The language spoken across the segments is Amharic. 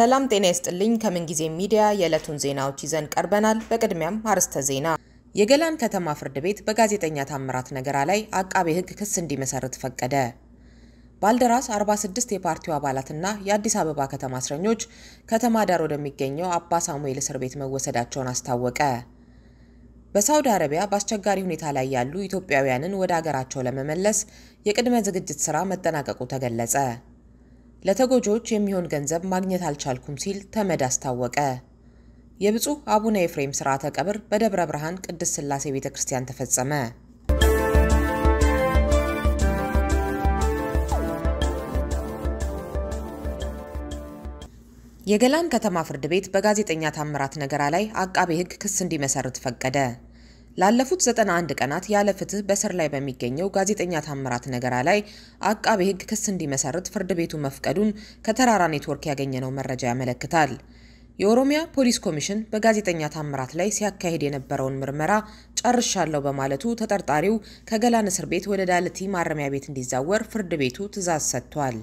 ሰላም ጤና ይስጥልኝ። ጊዜ ሚዲያ የዕለቱን ዜናዎች ይዘን ቀርበናል። በቅድሚያም አርዕስተ ዜና። የገላን ከተማ ፍርድ ቤት በጋዜጠኛ ታምራት ነገራ ላይ አቃቤ ሕግ ክስ እንዲመሰርት ፈቀደ። ባልደራስ 46 የፓርቲው አባላትና የአዲስ አበባ ከተማ እስረኞች ከተማ ዳር ወደሚገኘው አባ ሳሙኤል እስር ቤት መወሰዳቸውን አስታወቀ። በሳውዲ አረቢያ በአስቸጋሪ ሁኔታ ላይ ያሉ ኢትዮጵያውያንን ወደ አገራቸው ለመመለስ የቅድመ ዝግጅት ሥራ መጠናቀቁ ተገለጸ። ለተጎጂዎች የሚሆን ገንዘብ ማግኘት አልቻልኩም ሲል ተመድ አስታወቀ። የብፁዕ አቡነ ኤፍሬም ስርዓተ ቀብር በደብረ ብርሃን ቅድስት ስላሴ ቤተ ክርስቲያን ተፈጸመ። የገላን ከተማ ፍርድ ቤት በጋዜጠኛ ታምራት ነገራ ላይ አቃቤ ሕግ ክስ እንዲመሰርት ፈቀደ። ላለፉት 91 ቀናት ያለ ፍትህ በስር ላይ በሚገኘው ጋዜጠኛ ታምራት ነገራ ላይ አቃቤ ሕግ ክስ እንዲመሰርት ፍርድ ቤቱ መፍቀዱን ከተራራ ኔትወርክ ያገኘነው መረጃ ያመለክታል። የኦሮሚያ ፖሊስ ኮሚሽን በጋዜጠኛ ታምራት ላይ ሲያካሄድ የነበረውን ምርመራ ጨርሻለሁ በማለቱ ተጠርጣሪው ከገላን እስር ቤት ወደ ዳልቲ ማረሚያ ቤት እንዲዛወር ፍርድ ቤቱ ትዕዛዝ ሰጥቷል።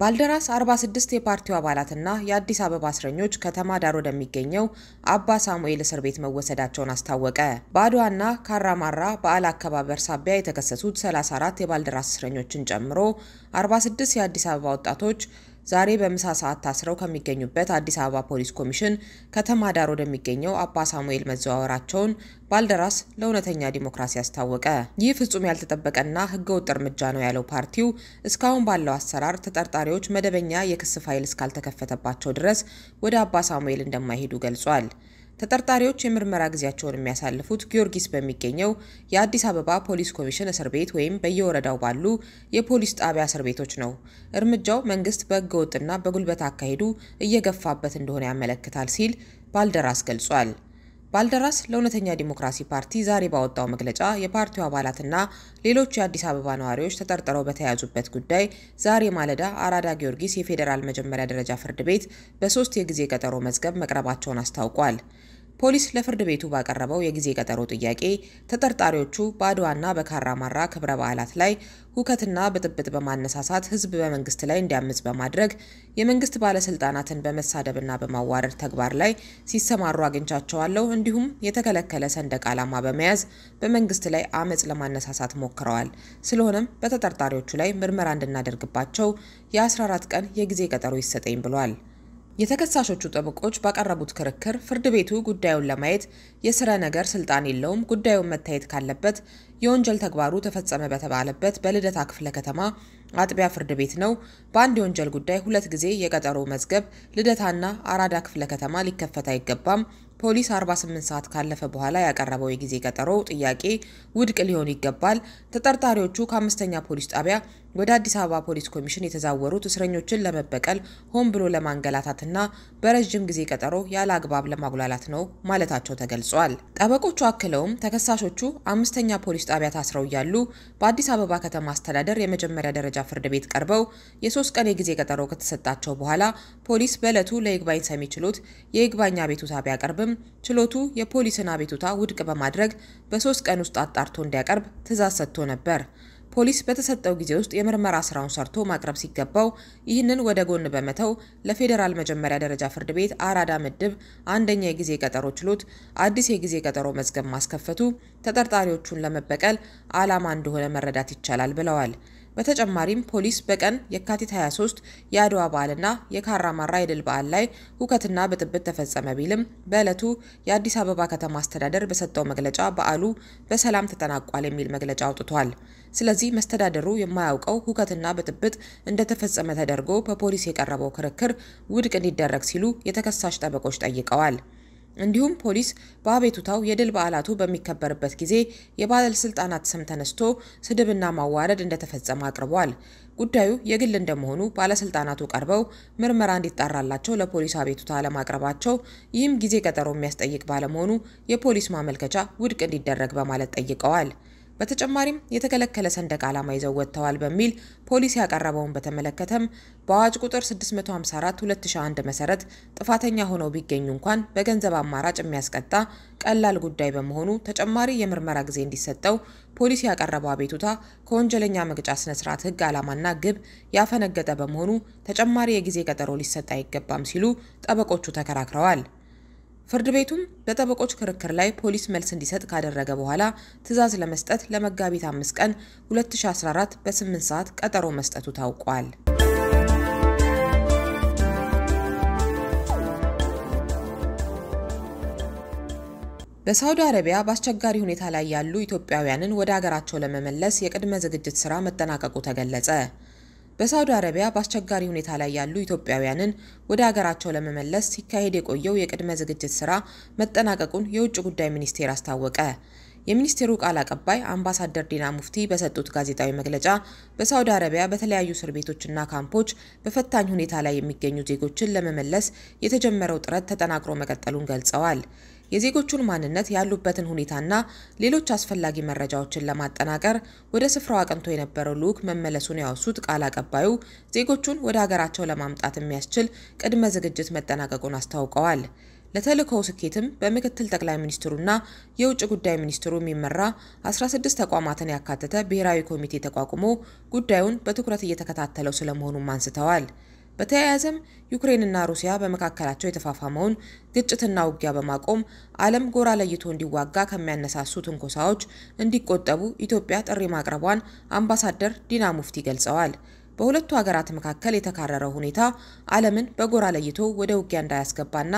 ባልደራስ 46 የፓርቲው አባላትና የአዲስ አበባ እስረኞች ከተማ ዳር ወደሚገኘው አባ ሳሙኤል እስር ቤት መወሰዳቸውን አስታወቀ። በአድዋና ካራማራ በዓል አከባበር ሳቢያ የተከሰሱት 34 የባልደራስ እስረኞችን ጨምሮ 46 የአዲስ አበባ ወጣቶች ዛሬ በምሳ ሰዓት ታስረው ከሚገኙበት አዲስ አበባ ፖሊስ ኮሚሽን ከተማ ዳር ወደሚገኘው አባ ሳሙኤል መዘዋወራቸውን ባልደራስ ለእውነተኛ ዲሞክራሲ አስታወቀ። ይህ ፍጹም ያልተጠበቀና ህገወጥ እርምጃ ነው ያለው ፓርቲው እስካሁን ባለው አሰራር ተጠርጣሪዎች መደበኛ የክስ ፋይል እስካልተከፈተባቸው ድረስ ወደ አባ ሳሙኤል እንደማይሄዱ ገልጿል። ተጠርጣሪዎች የምርመራ ጊዜያቸውን የሚያሳልፉት ጊዮርጊስ በሚገኘው የአዲስ አበባ ፖሊስ ኮሚሽን እስር ቤት ወይም በየወረዳው ባሉ የፖሊስ ጣቢያ እስር ቤቶች ነው። እርምጃው መንግስት በህገወጥና በጉልበት አካሄዱ እየገፋበት እንደሆነ ያመለክታል ሲል ባልደራስ ገልጿል። ባልደራስ ለእውነተኛ ዲሞክራሲ ፓርቲ ዛሬ ባወጣው መግለጫ የፓርቲው አባላትና ሌሎች የአዲስ አበባ ነዋሪዎች ተጠርጥረው በተያያዙበት ጉዳይ ዛሬ ማለዳ አራዳ ጊዮርጊስ የፌዴራል መጀመሪያ ደረጃ ፍርድ ቤት በሶስት የጊዜ ቀጠሮ መዝገብ መቅረባቸውን አስታውቋል። ፖሊስ ለፍርድ ቤቱ ባቀረበው የጊዜ ቀጠሮ ጥያቄ ተጠርጣሪዎቹ በአድዋና በካራማራ ክብረ በዓላት ላይ ሁከትና ብጥብጥ በማነሳሳት ህዝብ በመንግስት ላይ እንዲያምፅ በማድረግ የመንግስት ባለስልጣናትን በመሳደብና በማዋረድ ተግባር ላይ ሲሰማሩ አግኝቻቸዋለሁ፣ እንዲሁም የተከለከለ ሰንደቅ ዓላማ በመያዝ በመንግስት ላይ አመጽ ለማነሳሳት ሞክረዋል። ስለሆነም በተጠርጣሪዎቹ ላይ ምርመራ እንድናደርግባቸው የ14 ቀን የጊዜ ቀጠሮ ይሰጠኝ ብሏል። የተከሳሾቹ ጠበቆች ባቀረቡት ክርክር ፍርድ ቤቱ ጉዳዩን ለማየት የስረ ነገር ስልጣን የለውም፣ ጉዳዩን መታየት ካለበት የወንጀል ተግባሩ ተፈጸመ በተባለበት በልደታ ክፍለ ከተማ አጥቢያ ፍርድ ቤት ነው። በአንድ የወንጀል ጉዳይ ሁለት ጊዜ የቀጠሮ መዝገብ ልደታና አራዳ ክፍለ ከተማ ሊከፈት አይገባም። ፖሊስ 48 ሰዓት ካለፈ በኋላ ያቀረበው የጊዜ ቀጠሮ ጥያቄ ውድቅ ሊሆን ይገባል። ተጠርጣሪዎቹ ከአምስተኛ ፖሊስ ጣቢያ ወደ አዲስ አበባ ፖሊስ ኮሚሽን የተዛወሩት እስረኞችን ለመበቀል ሆን ብሎ ለማንገላታትና በረዥም ጊዜ ቀጠሮ ያለ አግባብ ለማጉላላት ነው ማለታቸው ተገልጿል። ጠበቆቹ አክለውም ተከሳሾቹ አምስተኛ ፖሊስ ጣቢያ ታስረው እያሉ በአዲስ አበባ ከተማ አስተዳደር የመጀመሪያ ደረጃ ፍርድ ቤት ቀርበው የሶስት ቀን የጊዜ ቀጠሮ ከተሰጣቸው በኋላ ፖሊስ በዕለቱ ለይግባኝ ሰሚ ችሎት የይግባኝ አቤቱታ ቢያቀርብም ችሎቱ የፖሊስን አቤቱታ ውድቅ በማድረግ በሶስት ቀን ውስጥ አጣርቶ እንዲያቀርብ ትዕዛዝ ሰጥቶ ነበር። ፖሊስ በተሰጠው ጊዜ ውስጥ የምርመራ ስራውን ሰርቶ ማቅረብ ሲገባው ይህንን ወደ ጎን በመተው ለፌዴራል መጀመሪያ ደረጃ ፍርድ ቤት አራዳ ምድብ አንደኛ የጊዜ ቀጠሮ ችሎት አዲስ የጊዜ ቀጠሮ መዝገብ ማስከፈቱ ተጠርጣሪዎቹን ለመበቀል ዓላማ እንደሆነ መረዳት ይቻላል ብለዋል። በተጨማሪም ፖሊስ በቀን የካቲት 23 የአድዋ በዓልና ማራ የድል በዓል ላይ ሁከትና ብጥብጥ ተፈጸመ ቢልም በዕለቱ የአዲስ አበባ ከተማ አስተዳደር በሰጠው መግለጫ በዓሉ በሰላም ተጠናቋል የሚል መግለጫ አውጥቷል። ስለዚህ መስተዳደሩ የማያውቀው ሁከትና ብጥብጥ እንደተፈጸመ ተደርጎ በፖሊስ የቀረበው ክርክር ውድቅ እንዲደረግ ሲሉ የተከሳሽ ጠበቆች ጠይቀዋል። እንዲሁም ፖሊስ በአቤቱታው የድል በዓላቱ በሚከበርበት ጊዜ የባለስልጣናት ስም ተነስቶ ስድብና ማዋረድ እንደተፈጸመ አቅርቧል። ጉዳዩ የግል እንደመሆኑ ባለስልጣናቱ ቀርበው ምርመራ እንዲጣራላቸው ለፖሊስ አቤቱታ ለማቅረባቸው ይህም ጊዜ ቀጠሮ የሚያስጠይቅ ባለመሆኑ የፖሊስ ማመልከቻ ውድቅ እንዲደረግ በማለት ጠይቀዋል። በተጨማሪም የተከለከለ ሰንደቅ ዓላማ ይዘው ወጥተዋል በሚል ፖሊስ ያቀረበውን በተመለከተም በአዋጅ ቁጥር 654 2001 መሰረት ጥፋተኛ ሆነው ቢገኙ እንኳን በገንዘብ አማራጭ የሚያስቀጣ ቀላል ጉዳይ በመሆኑ ተጨማሪ የምርመራ ጊዜ እንዲሰጠው ፖሊስ ያቀረበው አቤቱታ ከወንጀለኛ መቅጫ ስነስርዓት ህግ ዓላማና ግብ ያፈነገጠ በመሆኑ ተጨማሪ የጊዜ ቀጠሮ ሊሰጥ አይገባም ሲሉ ጠበቆቹ ተከራክረዋል። ፍርድ ቤቱም በጠበቆች ክርክር ላይ ፖሊስ መልስ እንዲሰጥ ካደረገ በኋላ ትዕዛዝ ለመስጠት ለመጋቢት አምስት ቀን 2014 በ8 ሰዓት ቀጠሮ መስጠቱ ታውቋል። በሳውዲ አረቢያ በአስቸጋሪ ሁኔታ ላይ ያሉ ኢትዮጵያውያንን ወደ ሀገራቸው ለመመለስ የቅድመ ዝግጅት ስራ መጠናቀቁ ተገለጸ። በሳዑዲ አረቢያ በአስቸጋሪ ሁኔታ ላይ ያሉ ኢትዮጵያውያንን ወደ ሀገራቸው ለመመለስ ሲካሄድ የቆየው የቅድመ ዝግጅት ስራ መጠናቀቁን የውጭ ጉዳይ ሚኒስቴር አስታወቀ። የሚኒስቴሩ ቃል አቀባይ አምባሳደር ዲና ሙፍቲ በሰጡት ጋዜጣዊ መግለጫ በሳዑዲ አረቢያ በተለያዩ እስር ቤቶችና ካምፖች በፈታኝ ሁኔታ ላይ የሚገኙ ዜጎችን ለመመለስ የተጀመረው ጥረት ተጠናክሮ መቀጠሉን ገልጸዋል። የዜጎቹን ማንነት ያሉበትን ሁኔታና ሌሎች አስፈላጊ መረጃዎችን ለማጠናቀር ወደ ስፍራው አቅንቶ የነበረው ልዑክ መመለሱን ያወሱት ቃል አቀባዩ ዜጎቹን ወደ ሀገራቸው ለማምጣት የሚያስችል ቅድመ ዝግጅት መጠናቀቁን አስታውቀዋል። ለተልእኮው ስኬትም በምክትል ጠቅላይ ሚኒስትሩና የውጭ ጉዳይ ሚኒስትሩ የሚመራ 16 ተቋማትን ያካተተ ብሔራዊ ኮሚቴ ተቋቁሞ ጉዳዩን በትኩረት እየተከታተለው ስለመሆኑም አንስተዋል። በተያያዘም ዩክሬንና ሩሲያ በመካከላቸው የተፋፋመውን ግጭትና ውጊያ በማቆም ዓለም ጎራ ለይቶ እንዲዋጋ ከሚያነሳሱ ትንኮሳዎች እንዲቆጠቡ ኢትዮጵያ ጥሪ ማቅረቧን አምባሳደር ዲና ሙፍቲ ገልጸዋል። በሁለቱ ሀገራት መካከል የተካረረው ሁኔታ ዓለምን በጎራ ለይቶ ወደ ውጊያ እንዳያስገባና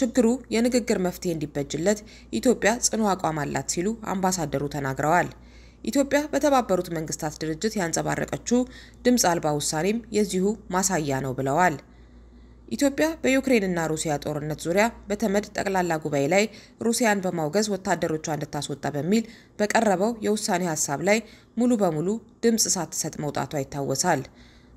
ችግሩ የንግግር መፍትሄ እንዲበጅለት ኢትዮጵያ ጽኑ አቋም አላት ሲሉ አምባሳደሩ ተናግረዋል። ኢትዮጵያ በተባበሩት መንግስታት ድርጅት ያንጸባረቀችው ድምፅ አልባ ውሳኔም የዚሁ ማሳያ ነው ብለዋል። ኢትዮጵያ በዩክሬንና ሩሲያ ጦርነት ዙሪያ በተመድ ጠቅላላ ጉባኤ ላይ ሩሲያን በማውገዝ ወታደሮቿ እንድታስወጣ በሚል በቀረበው የውሳኔ ሀሳብ ላይ ሙሉ በሙሉ ድምፅ ሳትሰጥ መውጣቷ ይታወሳል።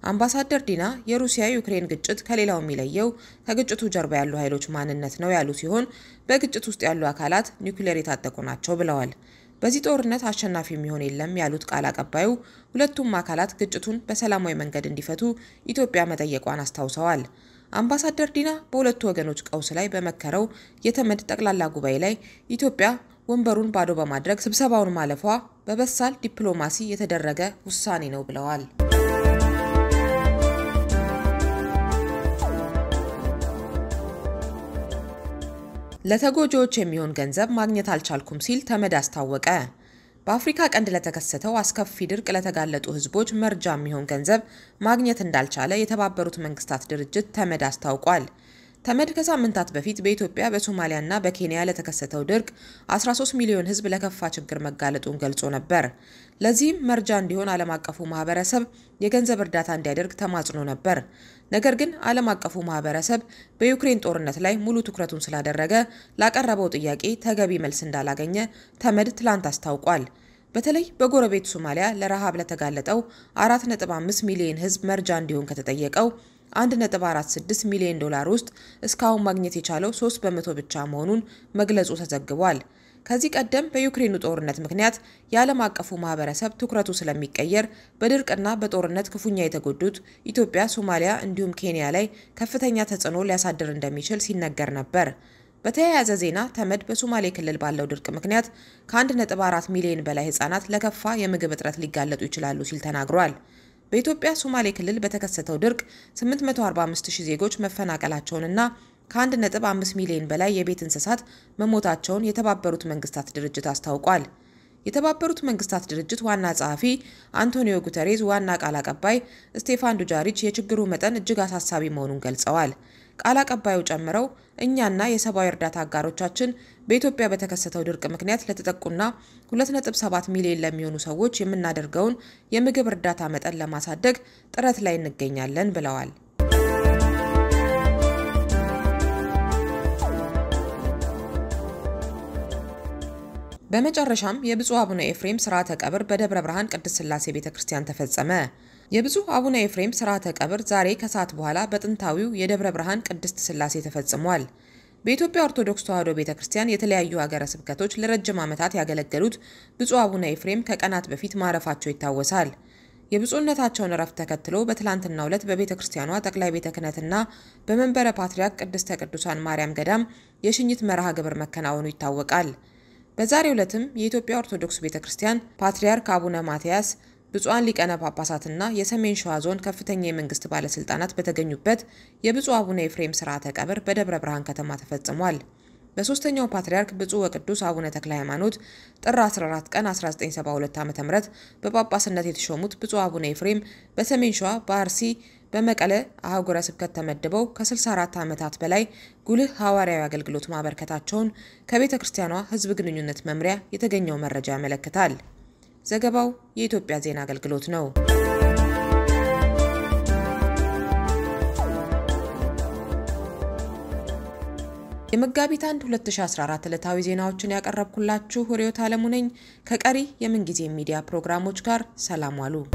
አምባሳደር ዲና የሩሲያ ዩክሬን ግጭት ከሌላው የሚለየው ከግጭቱ ጀርባ ያሉ ኃይሎች ማንነት ነው ያሉ ሲሆን በግጭት ውስጥ ያሉ አካላት ኒውክሌር የታጠቁ ናቸው ብለዋል። በዚህ ጦርነት አሸናፊ የሚሆን የለም ያሉት ቃል አቀባዩ ሁለቱም አካላት ግጭቱን በሰላማዊ መንገድ እንዲፈቱ ኢትዮጵያ መጠየቋን አስታውሰዋል። አምባሳደር ዲና በሁለቱ ወገኖች ቀውስ ላይ በመከረው የተመድ ጠቅላላ ጉባኤ ላይ ኢትዮጵያ ወንበሩን ባዶ በማድረግ ስብሰባውን ማለፏ በበሳል ዲፕሎማሲ የተደረገ ውሳኔ ነው ብለዋል። ለተጎጂዎች የሚሆን ገንዘብ ማግኘት አልቻልኩም ሲል ተመድ አስታወቀ። በአፍሪካ ቀንድ ለተከሰተው አስከፊ ድርቅ ለተጋለጡ ህዝቦች መርጃ የሚሆን ገንዘብ ማግኘት እንዳልቻለ የተባበሩት መንግስታት ድርጅት ተመድ አስታውቋል። ተመድ ከሳምንታት በፊት በኢትዮጵያ በሶማሊያና በኬንያ ለተከሰተው ድርቅ 13 ሚሊዮን ሕዝብ ለከፋ ችግር መጋለጡን ገልጾ ነበር። ለዚህም መርጃ እንዲሆን ዓለም አቀፉ ማህበረሰብ የገንዘብ እርዳታ እንዲያደርግ ተማጽኖ ነበር። ነገር ግን ዓለም አቀፉ ማህበረሰብ በዩክሬን ጦርነት ላይ ሙሉ ትኩረቱን ስላደረገ ላቀረበው ጥያቄ ተገቢ መልስ እንዳላገኘ ተመድ ትላንት አስታውቋል። በተለይ በጎረቤት ሶማሊያ ለረሃብ ለተጋለጠው 4.5 ሚሊዮን ሕዝብ መርጃ እንዲሆን ከተጠየቀው 1.46 ሚሊዮን ዶላር ውስጥ እስካሁን ማግኘት የቻለው 3 በመቶ ብቻ መሆኑን መግለጹ ተዘግቧል። ከዚህ ቀደም በዩክሬኑ ጦርነት ምክንያት የዓለም አቀፉ ማህበረሰብ ትኩረቱ ስለሚቀየር በድርቅና በጦርነት ክፉኛ የተጎዱት ኢትዮጵያ፣ ሶማሊያ እንዲሁም ኬንያ ላይ ከፍተኛ ተጽዕኖ ሊያሳድር እንደሚችል ሲነገር ነበር። በተያያዘ ዜና ተመድ በሶማሌ ክልል ባለው ድርቅ ምክንያት ከ1.4 ሚሊዮን በላይ ህጻናት ለከፋ የምግብ እጥረት ሊጋለጡ ይችላሉ ሲል ተናግሯል። በኢትዮጵያ ሶማሌ ክልል በተከሰተው ድርቅ 845000 ዜጎች መፈናቀላቸውንና ከ1.5 ሚሊዮን በላይ የቤት እንስሳት መሞታቸውን የተባበሩት መንግስታት ድርጅት አስታውቋል። የተባበሩት መንግስታት ድርጅት ዋና ጸሐፊ አንቶኒዮ ጉተሬዝ ዋና ቃል አቀባይ ስቴፋን ዱጃሪች የችግሩ መጠን እጅግ አሳሳቢ መሆኑን ገልጸዋል። ቃል አቀባዩ ጨምረው እኛና የሰብአዊ እርዳታ አጋሮቻችን በኢትዮጵያ በተከሰተው ድርቅ ምክንያት ለተጠቁና 2.7 ሚሊዮን ለሚሆኑ ሰዎች የምናደርገውን የምግብ እርዳታ መጠን ለማሳደግ ጥረት ላይ እንገኛለን ብለዋል። በመጨረሻም የብፁዕ አቡነ ኤፍሬም ስርዓተ ቀብር በደብረ ብርሃን ቅድስት ስላሴ ቤተ ክርስቲያን ተፈጸመ። የብዙ አቡነ ኤፍሬም ስርዓተ ቀብር ዛሬ ከሰዓት በኋላ በጥንታዊው የደብረ ብርሃን ቅድስት ስላሴ ተፈጽሟል። በኢትዮጵያ ኦርቶዶክስ ተዋሕዶ ቤተ ክርስቲያን የተለያዩ ሀገረ ስብከቶች ለረጅም ዓመታት ያገለገሉት ብፁዕ አቡነ ኤፍሬም ከቀናት በፊት ማረፋቸው ይታወሳል። የብፁዕነታቸውን እረፍት ተከትሎ በትላንትናው ዕለት በቤተ ክርስቲያኗ ጠቅላይ ቤተ ክህነትና በመንበረ ፓትርያርክ ቅድስተ ቅዱሳን ማርያም ገዳም የሽኝት መርሃ ግብር መከናወኑ ይታወቃል። በዛሬው ዕለትም የኢትዮጵያ ኦርቶዶክስ ቤተ ክርስቲያን ፓትርያርክ አቡነ ማትያስ ብፁዓን ሊቀነ ጳጳሳትና የሰሜን ሸዋ ዞን ከፍተኛ የመንግስት ባለስልጣናት በተገኙበት የብፁዕ አቡነ ኤፍሬም ስርዓተ ቀብር በደብረ ብርሃን ከተማ ተፈጽሟል። በሶስተኛው ፓትርያርክ ብፁዕ ወቅዱስ አቡነ ተክለ ሃይማኖት ጥር 14 ቀን 1972 ዓ.ም በጳጳስነት የተሾሙት ብፁዕ አቡነ ኤፍሬም በሰሜን ሸዋ በአርሲ በመቀለ አህጉረ ስብከት ተመድበው ከ64 ዓመታት በላይ ጉልህ ሐዋርያዊ አገልግሎት ማበርከታቸውን ከቤተ ክርስቲያኗ ሕዝብ ግንኙነት መምሪያ የተገኘው መረጃ ያመለክታል። ዘገባው የኢትዮጵያ ዜና አገልግሎት ነው። የመጋቢት 1 2014 ዕለታዊ ዜናዎችን ያቀረብኩላችሁ ርዕዮት አለሙ ነኝ። ከቀሪ የምንጊዜ ሚዲያ ፕሮግራሞች ጋር ሰላም ዋሉ።